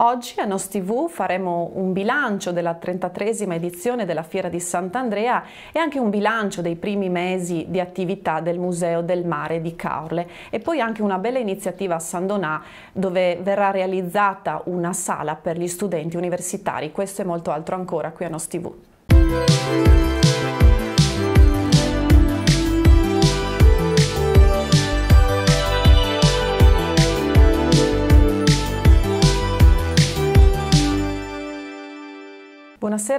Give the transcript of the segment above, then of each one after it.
Oggi a Nos TV faremo un bilancio della 33esima edizione della Fiera di Sant'Andrea e anche un bilancio dei primi mesi di attività del Museo del Mare di Caorle e poi anche una bella iniziativa a San Donà dove verrà realizzata una sala per gli studenti universitari. Questo e molto altro ancora qui a Nos TV.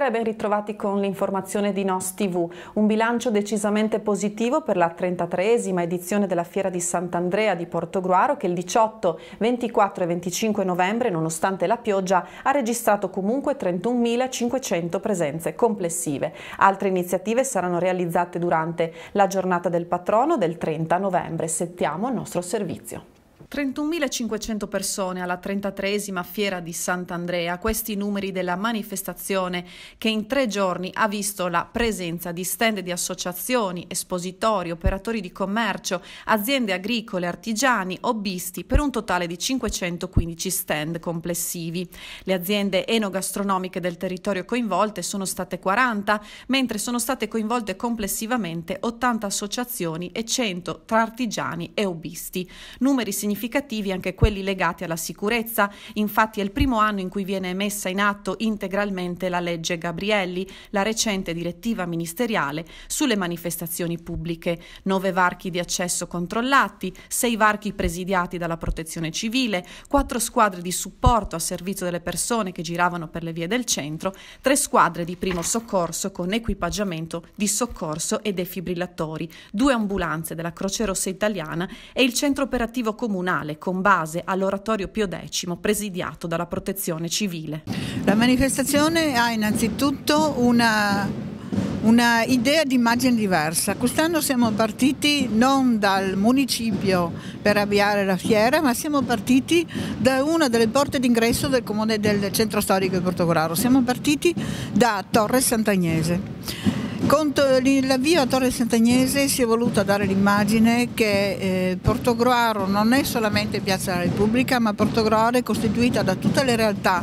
Buonasera e ben ritrovati con l'informazione di Nos TV. Un bilancio decisamente positivo per la 33esima edizione della Fiera di Sant'Andrea di Portogruaro che il 18, 24 e 25 novembre, nonostante la pioggia, ha registrato comunque 31.500 presenze complessive. Altre iniziative saranno realizzate durante la giornata del patrono del 30 novembre. Settiamo il nostro servizio. 31.500 persone alla 33 fiera di Sant'Andrea, questi numeri della manifestazione che in tre giorni ha visto la presenza di stand di associazioni, espositori, operatori di commercio, aziende agricole, artigiani, hobbisti, per un totale di 515 stand complessivi. Le aziende enogastronomiche del territorio coinvolte sono state 40, mentre sono state coinvolte complessivamente 80 associazioni e 100 tra artigiani e hobbisti. Numeri significativi significativi anche quelli legati alla sicurezza. Infatti è il primo anno in cui viene messa in atto integralmente la legge Gabrielli, la recente direttiva ministeriale sulle manifestazioni pubbliche. Nove varchi di accesso controllati, sei varchi presidiati dalla protezione civile, quattro squadre di supporto a servizio delle persone che giravano per le vie del centro, tre squadre di primo soccorso con equipaggiamento di soccorso e defibrillatori, due ambulanze della Croce Rossa Italiana e il centro operativo comune comunale con base all'oratorio Pio X presidiato dalla protezione civile. La manifestazione ha innanzitutto una una idea di immagine diversa. Quest'anno siamo partiti non dal municipio per avviare la fiera, ma siamo partiti da una delle porte d'ingresso del comune del centro storico di Portogoraro. Siamo partiti da Torre Sant'Agnese con l'avvio a Torre Sant'Agnese si è voluta dare l'immagine che eh, Portogroaro non è solamente Piazza della Repubblica, ma Portogroaro è costituita da tutte le realtà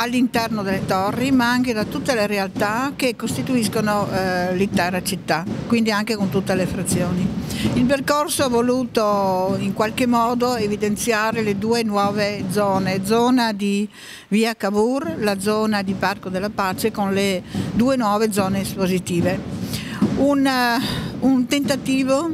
all'interno delle torri ma anche da tutte le realtà che costituiscono eh, l'intera città, quindi anche con tutte le frazioni. Il percorso ha voluto in qualche modo evidenziare le due nuove zone, zona di via Cavour, la zona di Parco della Pace con le due nuove zone espositive. Un, eh, un tentativo,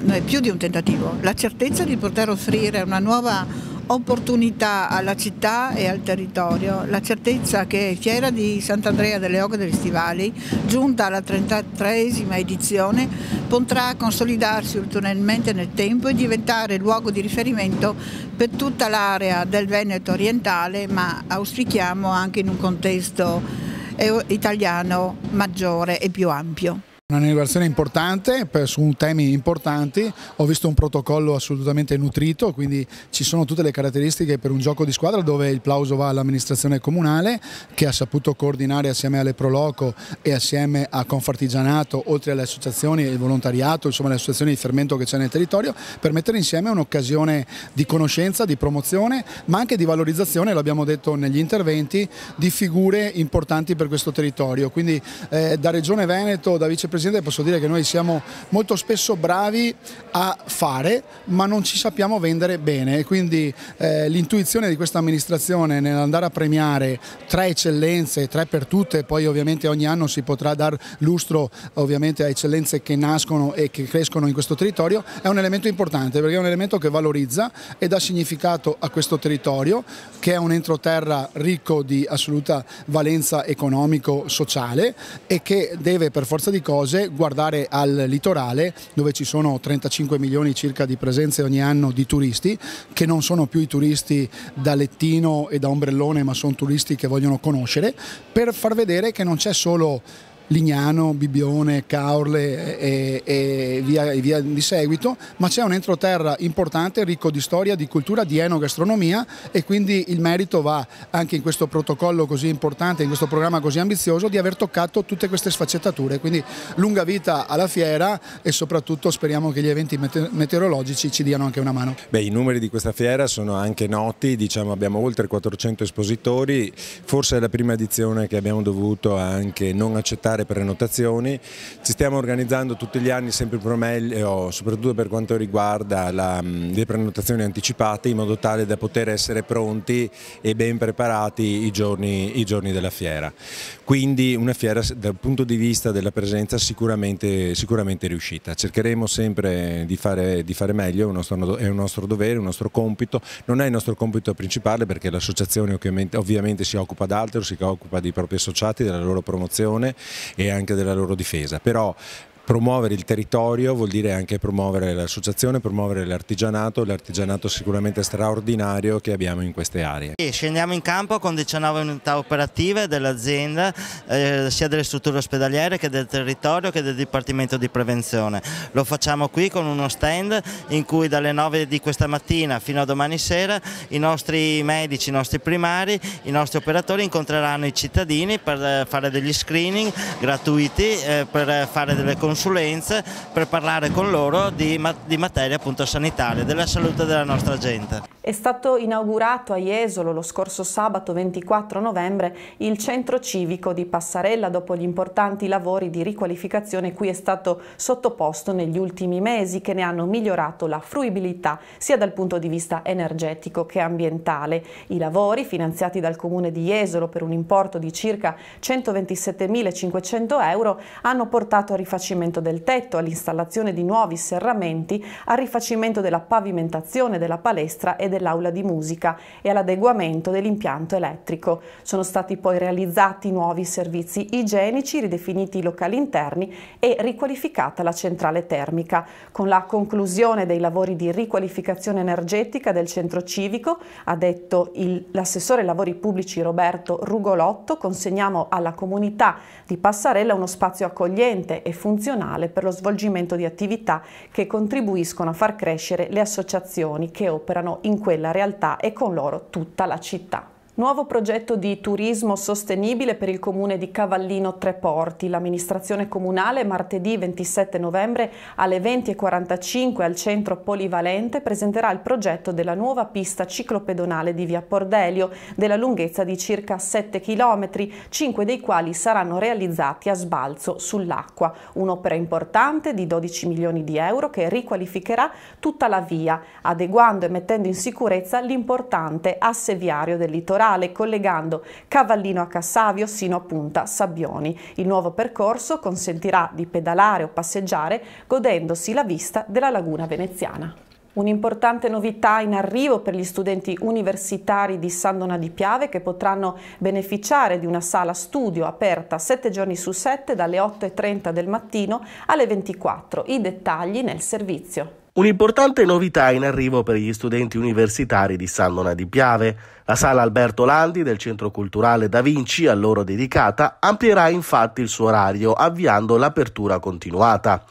no, è più di un tentativo, la certezza di poter offrire una nuova opportunità alla città e al territorio, la certezza che Fiera di Sant'Andrea delle Oche degli Stivali, giunta alla 33esima edizione, potrà consolidarsi ulteriormente nel tempo e diventare luogo di riferimento per tutta l'area del Veneto orientale, ma auspichiamo anche in un contesto italiano maggiore e più ampio un'innovazione importante per, su temi importanti, ho visto un protocollo assolutamente nutrito, quindi ci sono tutte le caratteristiche per un gioco di squadra dove il plauso va all'amministrazione comunale che ha saputo coordinare assieme alle Proloco e assieme a Confartigianato, oltre alle associazioni e il volontariato, insomma le associazioni di fermento che c'è nel territorio, per mettere insieme un'occasione di conoscenza, di promozione, ma anche di valorizzazione, l'abbiamo detto negli interventi, di figure importanti per questo territorio. Quindi eh, da Regione Veneto, da Vicepresidente Presidente posso dire che noi siamo molto spesso bravi a fare ma non ci sappiamo vendere bene e quindi eh, l'intuizione di questa amministrazione nell'andare a premiare tre eccellenze, tre per tutte, poi ovviamente ogni anno si potrà dar lustro ovviamente a eccellenze che nascono e che crescono in questo territorio, è un elemento importante perché è un elemento che valorizza e dà significato a questo territorio che è un entroterra ricco di assoluta valenza economico-sociale e che deve per forza di cose cose, guardare al litorale dove ci sono 35 milioni circa di presenze ogni anno di turisti che non sono più i turisti da lettino e da ombrellone ma sono turisti che vogliono conoscere per far vedere che non c'è solo Lignano, Bibione, Caorle e, e via, via, di seguito, ma c'è un entroterra importante, ricco di storia, di cultura, di enogastronomia e quindi il merito va anche in questo protocollo così importante, in questo programma così ambizioso di aver toccato tutte queste sfaccettature, quindi lunga vita alla fiera e soprattutto speriamo che gli eventi meteorologici ci diano anche una mano. Beh, i numeri di questa fiera sono anche noti, diciamo abbiamo oltre 400 espositori, forse è la prima edizione che abbiamo dovuto anche non accettare fare prenotazioni. Ci stiamo organizzando tutti gli anni sempre più meglio, eh, oh, soprattutto per quanto riguarda la, mm, le prenotazioni anticipate, in modo tale da poter essere pronti e ben preparati i giorni, i giorni della fiera. Quindi una fiera dal punto di vista della presenza sicuramente, sicuramente riuscita. Cercheremo sempre di fare, di fare meglio, è un, nostro, è un nostro dovere, un nostro compito, non è il nostro compito principale perché l'associazione ovviamente, ovviamente si occupa d'altro, si occupa dei propri associati, della loro promozione e anche della loro difesa, però promuovere il territorio vuol dire anche promuovere l'associazione, promuovere l'artigianato, l'artigianato sicuramente straordinario che abbiamo in queste aree. E scendiamo in campo con 19 unità operative dell'azienda, eh, sia delle strutture ospedaliere che del territorio che del Dipartimento di Prevenzione. Lo facciamo qui con uno stand in cui dalle 9 di questa mattina fino a domani sera i nostri medici, i nostri primari, i nostri operatori incontreranno i cittadini per eh, fare degli screening gratuiti, eh, per eh, fare delle consulenze consulenze per parlare con loro di, di materie appunto sanitarie, della salute della nostra gente. È stato inaugurato a Jesolo lo scorso sabato 24 novembre il centro civico di Passarella dopo gli importanti lavori di riqualificazione cui è stato sottoposto negli ultimi mesi che ne hanno migliorato la fruibilità sia dal punto di vista energetico che ambientale. I lavori finanziati dal comune di Jesolo per un importo di circa 127.500 euro hanno portato al rifacimento del tetto, all'installazione di nuovi serramenti, al rifacimento della pavimentazione della palestra e dell'aula di musica e all'adeguamento dell'impianto elettrico. Sono stati poi realizzati nuovi servizi igienici, ridefiniti i locali interni e riqualificata la centrale termica. Con la conclusione dei lavori di riqualificazione energetica del centro civico, ha detto l'assessore lavori pubblici Roberto Rugolotto, consegniamo alla comunità di Passarella uno spazio accogliente e funzionale per lo svolgimento di attività che contribuiscono a far crescere le associazioni che operano in quella realtà e con loro tutta la città. Nuovo progetto di turismo sostenibile per il comune di Cavallino Tre Porti. L'amministrazione comunale martedì 27 novembre alle 20.45 al centro polivalente presenterà il progetto della nuova pista ciclopedonale di via Pordelio della lunghezza di circa 7 km, 5 dei quali saranno realizzati a sbalzo sull'acqua. Un'opera importante di 12 milioni di euro che riqualificherà tutta la via, adeguando e mettendo in sicurezza l'importante asse viario del litorale laterale collegando Cavallino a Cassavio sino a Punta Sabbioni. Il nuovo percorso consentirà di pedalare o passeggiare godendosi la vista della laguna veneziana. Un'importante novità in arrivo per gli studenti universitari di San Dona di Piave che potranno beneficiare di una sala studio aperta 7 giorni su 7 dalle 8.30 del mattino alle 24. I dettagli nel servizio. Un'importante novità in arrivo per gli studenti universitari di Sannona di Piave. La sala Alberto Landi del Centro Culturale Da Vinci, a loro dedicata, amplierà infatti il suo orario avviando l'apertura continuata.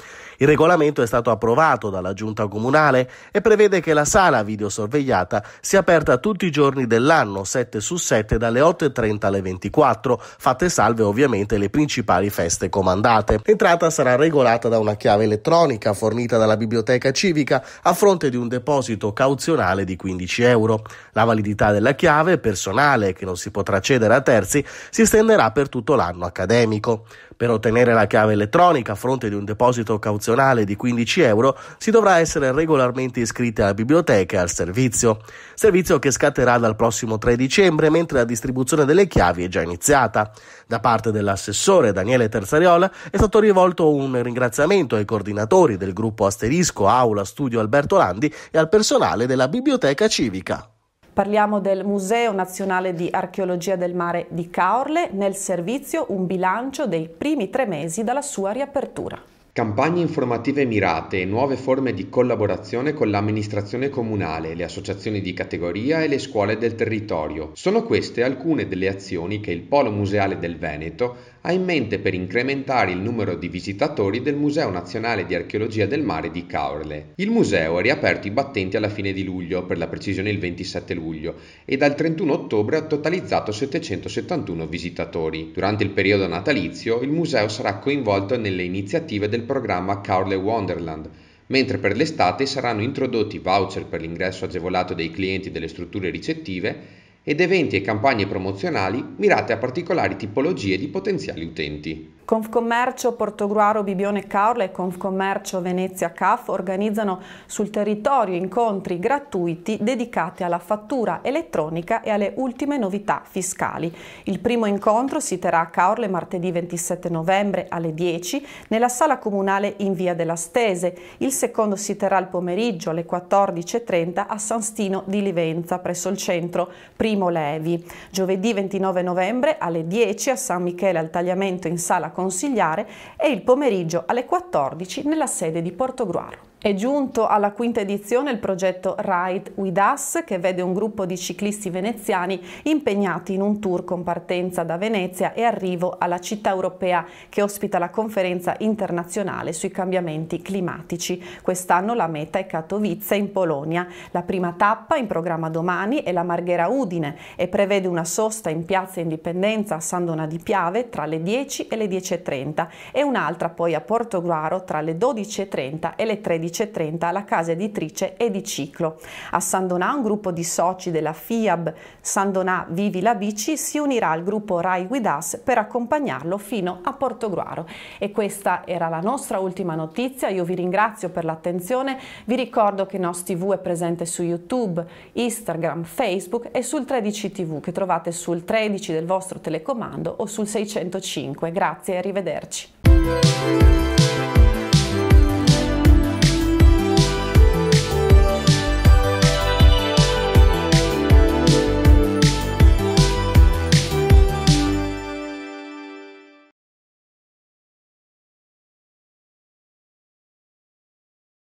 Il regolamento è stato approvato dalla giunta comunale e prevede che la sala videosorvegliata sia aperta tutti i giorni dell'anno, 7 su 7, dalle 8.30 alle 24, fatte salve ovviamente le principali feste comandate. L'entrata sarà regolata da una chiave elettronica fornita dalla biblioteca civica a fronte di un deposito cauzionale di 15 euro. La validità della chiave personale, che non si potrà cedere a terzi, si estenderà per tutto l'anno accademico. Per ottenere la chiave elettronica a fronte di un deposito cauzionale di 15 euro si dovrà essere regolarmente iscritti alla biblioteca e al servizio, servizio che scatterà dal prossimo 3 dicembre mentre la distribuzione delle chiavi è già iniziata. Da parte dell'assessore Daniele Terzariola è stato rivolto un ringraziamento ai coordinatori del gruppo Asterisco Aula Studio Alberto Landi e al personale della biblioteca civica. Parliamo del Museo Nazionale di Archeologia del Mare di Caorle, nel servizio un bilancio dei primi tre mesi dalla sua riapertura. Campagne informative mirate e nuove forme di collaborazione con l'amministrazione comunale, le associazioni di categoria e le scuole del territorio. Sono queste alcune delle azioni che il Polo Museale del Veneto ha in mente per incrementare il numero di visitatori del Museo Nazionale di Archeologia del Mare di Caorle. Il museo ha riaperto i battenti alla fine di luglio, per la precisione il 27 luglio, e dal 31 ottobre ha totalizzato 771 visitatori. Durante il periodo natalizio il museo sarà coinvolto nelle iniziative del programma Caorle Wonderland, mentre per l'estate saranno introdotti voucher per l'ingresso agevolato dei clienti delle strutture ricettive ed eventi e campagne promozionali mirate a particolari tipologie di potenziali utenti. Confcommercio Portogruaro Bibione Caorla e Confcommercio Venezia CAF organizzano sul territorio incontri gratuiti dedicati alla fattura elettronica e alle ultime novità fiscali. Il primo incontro si terrà a Caorle martedì 27 novembre alle 10 nella sala comunale in via della Stese. Il secondo si terrà al pomeriggio alle 14.30 a San Stino di Livenza presso il centro. Prima Primo Levi. Giovedì 29 novembre alle 10 a San Michele al Tagliamento in sala consigliare e il pomeriggio alle 14 nella sede di Portogruaro. È giunto alla quinta edizione il progetto Ride With Us che vede un gruppo di ciclisti veneziani impegnati in un tour con partenza da Venezia e arrivo alla città europea che ospita la conferenza internazionale sui cambiamenti climatici. Quest'anno la meta è Katowice in Polonia. La prima tappa in programma domani è la Marghera Udine e prevede una sosta in piazza Indipendenza a Sandona di Piave tra le 10 e le 10.30 e un'altra poi a Portoguaro tra le 12.30 e le 13.30. 16.30 alla casa editrice Ediciclo. A San Donà un gruppo di soci della FIAB San Donà Vivi la Bici si unirà al gruppo Rai Guidas per accompagnarlo fino a Portogruaro. E questa era la nostra ultima notizia, io vi ringrazio per l'attenzione, vi ricordo che Nos TV è presente su YouTube, Instagram, Facebook e sul 13 TV che trovate sul 13 del vostro telecomando o sul 605. Grazie e arrivederci.